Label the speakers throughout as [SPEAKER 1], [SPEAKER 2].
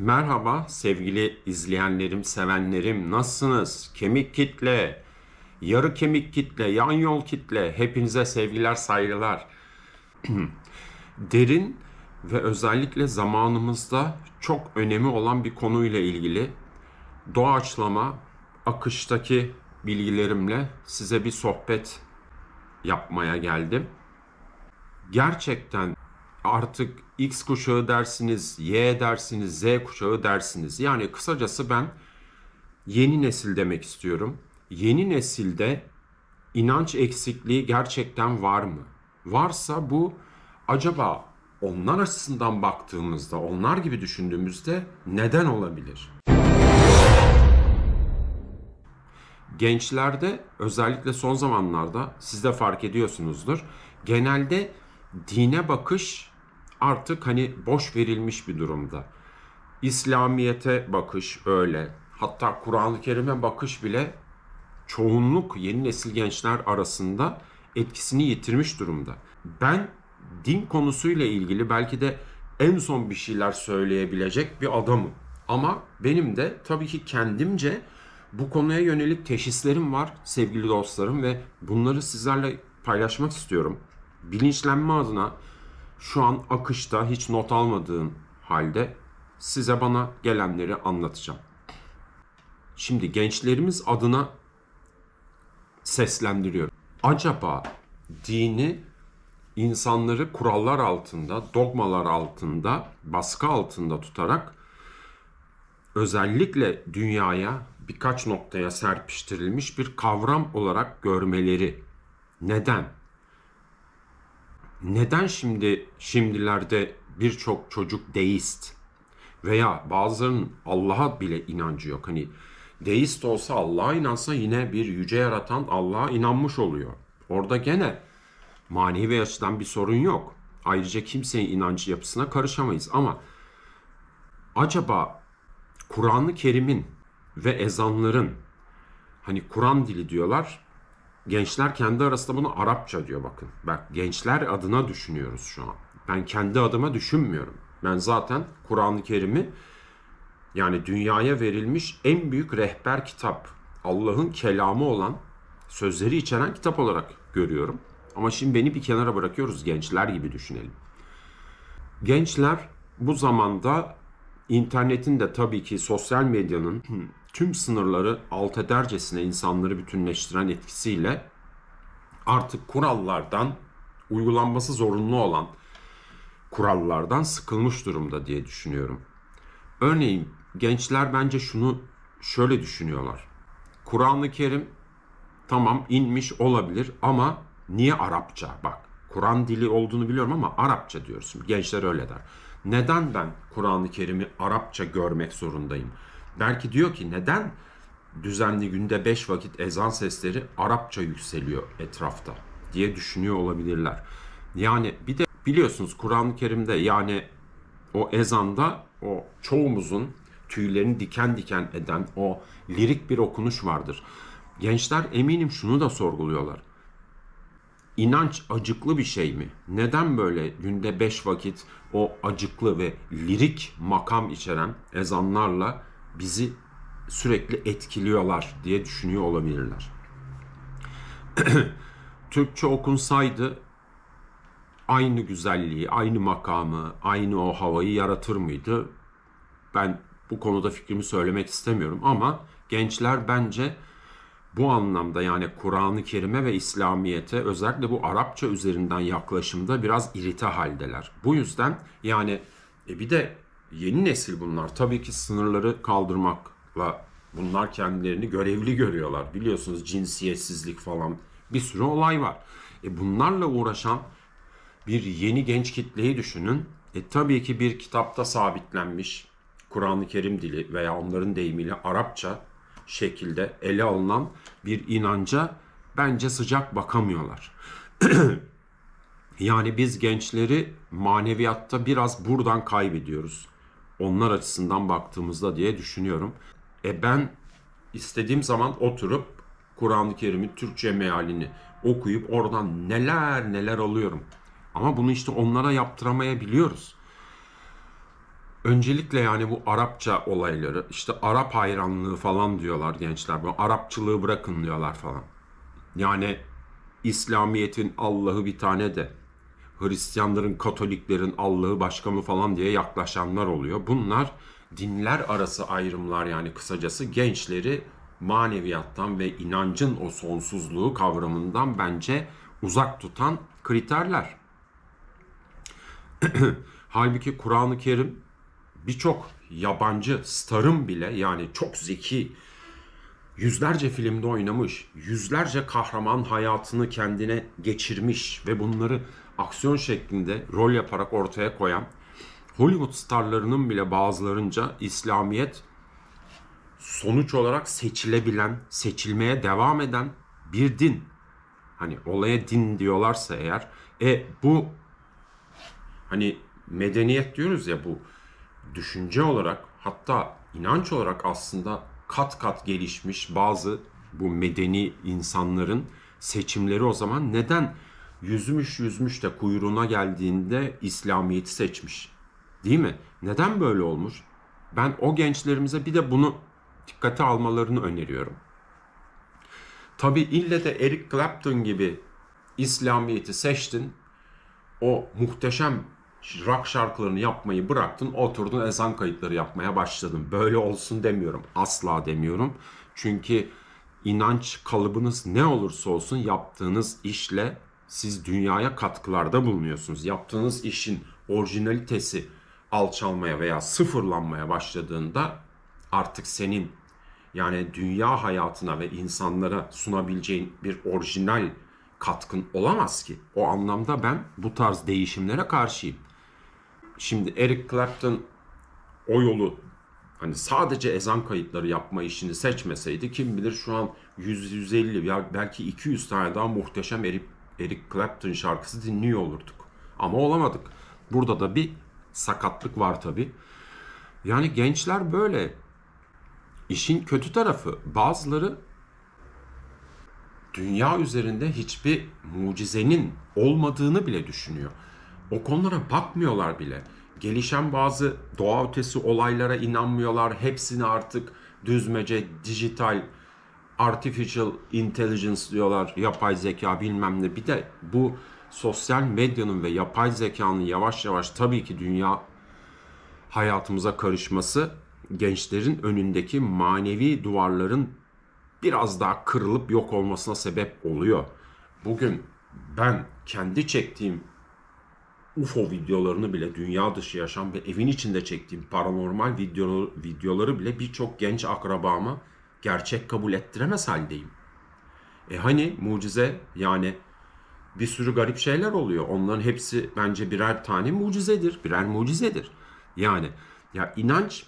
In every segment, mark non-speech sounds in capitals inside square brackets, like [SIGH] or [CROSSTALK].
[SPEAKER 1] Merhaba sevgili izleyenlerim, sevenlerim. Nasılsınız? Kemik kitle, yarı kemik kitle, yan yol kitle. Hepinize sevgiler, saygılar. [CLEARS THROAT] Derin ve özellikle zamanımızda çok önemi olan bir konuyla ilgili doğaçlama akıştaki bilgilerimle size bir sohbet yapmaya geldim. Gerçekten artık X kuşağı dersiniz, Y dersiniz, Z kuşağı dersiniz. Yani kısacası ben yeni nesil demek istiyorum. Yeni nesilde inanç eksikliği gerçekten var mı? Varsa bu acaba onlar açısından baktığımızda, onlar gibi düşündüğümüzde neden olabilir? Gençlerde özellikle son zamanlarda siz de fark ediyorsunuzdur. Genelde dine bakış artık hani boş verilmiş bir durumda. İslamiyete bakış öyle. Hatta Kur'an-ı Kerim'e bakış bile çoğunluk yeni nesil gençler arasında etkisini yitirmiş durumda. Ben din konusuyla ilgili belki de en son bir şeyler söyleyebilecek bir adamım. Ama benim de tabii ki kendimce bu konuya yönelik teşhislerim var sevgili dostlarım ve bunları sizlerle paylaşmak istiyorum. Bilinçlenme adına şu an akışta hiç not almadığım halde size bana gelenleri anlatacağım. Şimdi gençlerimiz adına seslendiriyorum. Acaba dini insanları kurallar altında, dogmalar altında, baskı altında tutarak özellikle dünyaya birkaç noktaya serpiştirilmiş bir kavram olarak görmeleri. Neden? neden şimdi şimdilerde birçok çocuk deist veya bazılarının Allah'a bile inancı yok. Hani deist olsa Allah'a inansa yine bir yüce yaratan Allah'a inanmış oluyor. Orada gene manevi açıdan bir sorun yok. Ayrıca kimsenin inancı yapısına karışamayız ama acaba Kur'an-ı Kerim'in ve ezanların hani Kur'an dili diyorlar Gençler kendi arasında bunu Arapça diyor bakın. Bak gençler adına düşünüyoruz şu an. Ben kendi adıma düşünmüyorum. Ben zaten Kur'an-ı Kerim'i yani dünyaya verilmiş en büyük rehber kitap. Allah'ın kelamı olan, sözleri içeren kitap olarak görüyorum. Ama şimdi beni bir kenara bırakıyoruz gençler gibi düşünelim. Gençler bu zamanda internetin de tabii ki sosyal medyanın tüm sınırları alt edercesine insanları bütünleştiren etkisiyle artık kurallardan uygulanması zorunlu olan kurallardan sıkılmış durumda diye düşünüyorum. Örneğin gençler bence şunu şöyle düşünüyorlar. Kur'an-ı Kerim tamam inmiş olabilir ama niye Arapça? Bak Kur'an dili olduğunu biliyorum ama Arapça diyorsun. Gençler öyle der. Neden ben Kur'an-ı Kerim'i Arapça görmek zorundayım? Belki diyor ki neden düzenli günde 5 vakit ezan sesleri Arapça yükseliyor etrafta diye düşünüyor olabilirler. Yani bir de biliyorsunuz Kur'an-ı Kerim'de yani o ezanda o çoğumuzun tüylerini diken diken eden o lirik bir okunuş vardır. Gençler eminim şunu da sorguluyorlar. İnanç acıklı bir şey mi? Neden böyle günde beş vakit o acıklı ve lirik makam içeren ezanlarla bizi sürekli etkiliyorlar diye düşünüyor olabilirler. [CLEARS THROAT] Türkçe okunsaydı aynı güzelliği, aynı makamı, aynı o havayı yaratır mıydı? Ben bu konuda fikrimi söylemek istemiyorum ama gençler bence bu anlamda yani Kur'an-ı Kerim'e ve İslamiyet'e özellikle bu Arapça üzerinden yaklaşımda biraz irite haldeler. Bu yüzden yani e bir de yeni nesil bunlar. Tabii ki sınırları kaldırmakla bunlar kendilerini görevli görüyorlar. Biliyorsunuz cinsiyetsizlik falan bir sürü olay var. E bunlarla uğraşan bir yeni genç kitleyi düşünün. E tabii ki bir kitapta sabitlenmiş Kur'an-ı Kerim dili veya onların deyimiyle Arapça şekilde ele alınan bir inanca bence sıcak bakamıyorlar. [CLEARS THROAT] yani biz gençleri maneviyatta biraz buradan kaybediyoruz onlar açısından baktığımızda diye düşünüyorum. E ben istediğim zaman oturup Kur'an-ı Kerim'in Türkçe mealini okuyup oradan neler neler alıyorum. Ama bunu işte onlara yaptıramayabiliyoruz. Öncelikle yani bu Arapça olayları, işte Arap hayranlığı falan diyorlar gençler. Bu Arapçılığı bırakın diyorlar falan. Yani İslamiyet'in Allah'ı bir tane de, Hristiyanların, Katoliklerin Allah'ı başka mı falan diye yaklaşanlar oluyor. Bunlar dinler arası ayrımlar yani kısacası gençleri maneviyattan ve inancın o sonsuzluğu kavramından bence uzak tutan kriterler. [CLEARS THROAT] Halbuki Kur'an-ı Kerim birçok yabancı starım bile yani çok zeki yüzlerce filmde oynamış, yüzlerce kahraman hayatını kendine geçirmiş ve bunları aksiyon şeklinde rol yaparak ortaya koyan Hollywood starlarının bile bazılarınca İslamiyet sonuç olarak seçilebilen, seçilmeye devam eden bir din. Hani olaya din diyorlarsa eğer e bu hani medeniyet diyoruz ya bu düşünce olarak hatta inanç olarak aslında kat kat gelişmiş bazı bu medeni insanların seçimleri o zaman neden yüzmüş yüzmüş de kuyruğuna geldiğinde İslamiyet'i seçmiş. Değil mi? Neden böyle olmuş? Ben o gençlerimize bir de bunu dikkate almalarını öneriyorum. Tabi ille de Eric Clapton gibi İslamiyet'i seçtin. O muhteşem rock şarkılarını yapmayı bıraktın. Oturdun ezan kayıtları yapmaya başladın. Böyle olsun demiyorum. Asla demiyorum. Çünkü inanç kalıbınız ne olursa olsun yaptığınız işle siz dünyaya katkılarda bulunuyorsunuz. Yaptığınız işin orijinalitesi alçalmaya veya sıfırlanmaya başladığında artık senin yani dünya hayatına ve insanlara sunabileceğin bir orijinal katkın olamaz ki. O anlamda ben bu tarz değişimlere karşıyım. Şimdi Eric Clapton o yolu hani sadece ezan kayıtları yapma işini seçmeseydi kim bilir şu an 100-150 ya belki 200 tane daha muhteşem Eric Eric Clapton şarkısı dinliyor olurduk. Ama olamadık. Burada da bir sakatlık var tabi. Yani gençler böyle. İşin kötü tarafı bazıları dünya üzerinde hiçbir mucizenin olmadığını bile düşünüyor. O konulara bakmıyorlar bile. Gelişen bazı doğa ötesi olaylara inanmıyorlar. Hepsini artık düzmece, dijital, artificial intelligence diyorlar, yapay zeka bilmem ne. Bir de bu sosyal medyanın ve yapay zekanın yavaş yavaş tabii ki dünya hayatımıza karışması gençlerin önündeki manevi duvarların biraz daha kırılıp yok olmasına sebep oluyor. Bugün ben kendi çektiğim UFO videolarını bile dünya dışı yaşam ve evin içinde çektiğim paranormal video, videoları bile birçok genç akrabama gerçek kabul ettiremez haldeyim. E hani mucize yani bir sürü garip şeyler oluyor. Onların hepsi bence birer tane mucizedir. Birer mucizedir. Yani ya inanç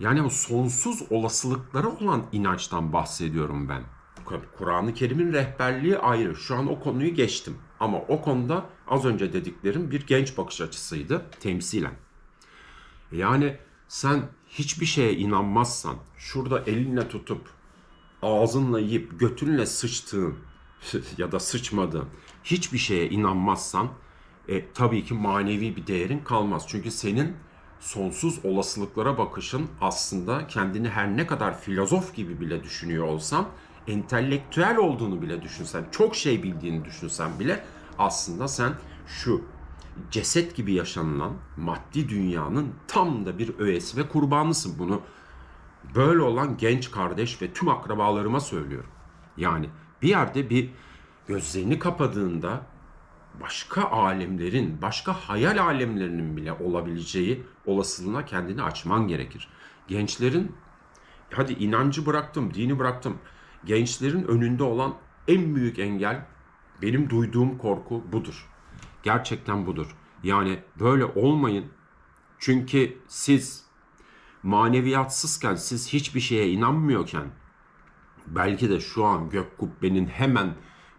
[SPEAKER 1] yani o sonsuz olasılıkları olan inançtan bahsediyorum ben. Kur'an-ı Kerim'in rehberliği ayrı. Şu an o konuyu geçtim. Ama o konuda az önce dediklerim bir genç bakış açısıydı temsilen. Yani sen hiçbir şeye inanmazsan, şurada elinle tutup, ağzınla yiyip, götünle sıçtığın [LAUGHS] ya da sıçmadığın hiçbir şeye inanmazsan e, tabii ki manevi bir değerin kalmaz. Çünkü senin sonsuz olasılıklara bakışın aslında kendini her ne kadar filozof gibi bile düşünüyor olsan, entelektüel olduğunu bile düşünsen, çok şey bildiğini düşünsen bile aslında sen şu ceset gibi yaşanılan maddi dünyanın tam da bir öğesi ve kurbanısın. Bunu böyle olan genç kardeş ve tüm akrabalarıma söylüyorum. Yani bir yerde bir gözlerini kapadığında başka alemlerin, başka hayal alemlerinin bile olabileceği olasılığına kendini açman gerekir. Gençlerin, hadi inancı bıraktım, dini bıraktım. Gençlerin önünde olan en büyük engel benim duyduğum korku budur gerçekten budur. Yani böyle olmayın. Çünkü siz maneviyatsızken, siz hiçbir şeye inanmıyorken belki de şu an gök kubbenin hemen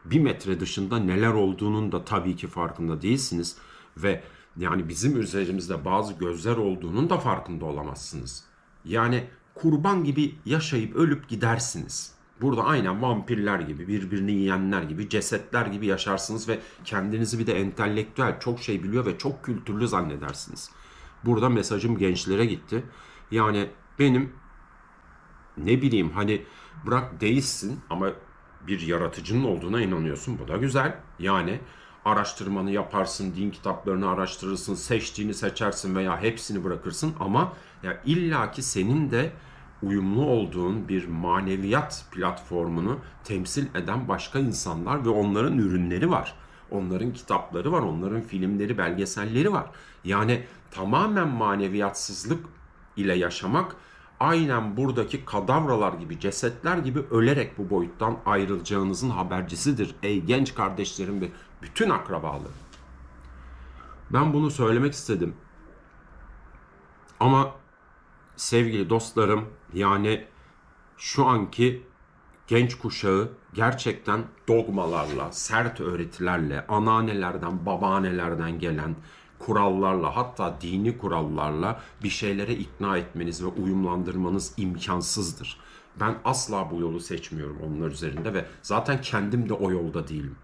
[SPEAKER 1] bir metre dışında neler olduğunun da tabii ki farkında değilsiniz ve yani bizim üzerimizde bazı gözler olduğunun da farkında olamazsınız. Yani kurban gibi yaşayıp ölüp gidersiniz.'' Burada aynen vampirler gibi, birbirini yiyenler gibi, cesetler gibi yaşarsınız ve kendinizi bir de entelektüel, çok şey biliyor ve çok kültürlü zannedersiniz. Burada mesajım gençlere gitti. Yani benim ne bileyim hani bırak değilsin ama bir yaratıcının olduğuna inanıyorsun. Bu da güzel. Yani araştırmanı yaparsın, din kitaplarını araştırırsın, seçtiğini seçersin veya hepsini bırakırsın ama ya illaki senin de uyumlu olduğun bir maneviyat platformunu temsil eden başka insanlar ve onların ürünleri var. Onların kitapları var, onların filmleri, belgeselleri var. Yani tamamen maneviyatsızlık ile yaşamak aynen buradaki kadavralar gibi, cesetler gibi ölerek bu boyuttan ayrılacağınızın habercisidir. Ey genç kardeşlerim ve bütün akrabalarım. Ben bunu söylemek istedim. Ama sevgili dostlarım yani şu anki genç kuşağı gerçekten dogmalarla, sert öğretilerle, ananelerden, babaannelerden gelen kurallarla hatta dini kurallarla bir şeylere ikna etmeniz ve uyumlandırmanız imkansızdır. Ben asla bu yolu seçmiyorum onlar üzerinde ve zaten kendim de o yolda değilim.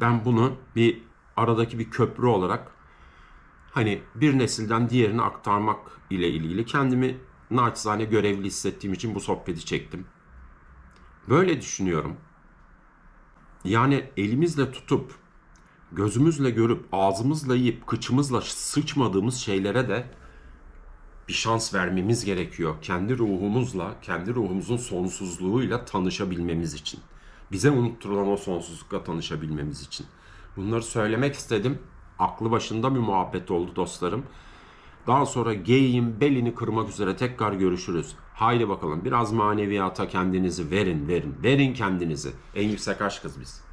[SPEAKER 1] Ben bunu bir aradaki bir köprü olarak hani bir nesilden diğerine aktarmak ile ilgili kendimi naçizane görevli hissettiğim için bu sohbeti çektim. Böyle düşünüyorum. Yani elimizle tutup, gözümüzle görüp, ağzımızla yiyip, kıçımızla sıçmadığımız şeylere de bir şans vermemiz gerekiyor. Kendi ruhumuzla, kendi ruhumuzun sonsuzluğuyla tanışabilmemiz için. Bize unutturulan o sonsuzlukla tanışabilmemiz için. Bunları söylemek istedim. Aklı başında bir muhabbet oldu dostlarım. Daha sonra geyin belini kırmak üzere tekrar görüşürüz. Haydi bakalım biraz maneviyata kendinizi verin verin. Verin kendinizi. En yüksek aşkız biz.